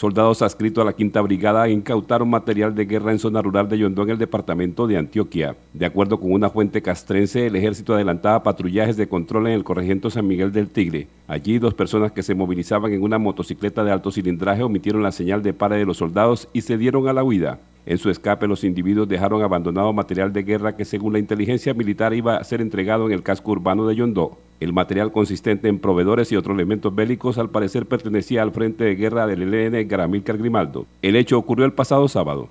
Soldados adscritos a la Quinta Brigada incautaron material de guerra en zona rural de Yondó en el departamento de Antioquia. De acuerdo con una fuente castrense, el ejército adelantaba patrullajes de control en el corregimiento San Miguel del Tigre. Allí, dos personas que se movilizaban en una motocicleta de alto cilindraje omitieron la señal de pare de los soldados y se dieron a la huida. En su escape, los individuos dejaron abandonado material de guerra que, según la inteligencia militar, iba a ser entregado en el casco urbano de Yondó. El material consistente en proveedores y otros elementos bélicos al parecer pertenecía al Frente de Guerra del ELN Garamilcar Grimaldo. El hecho ocurrió el pasado sábado.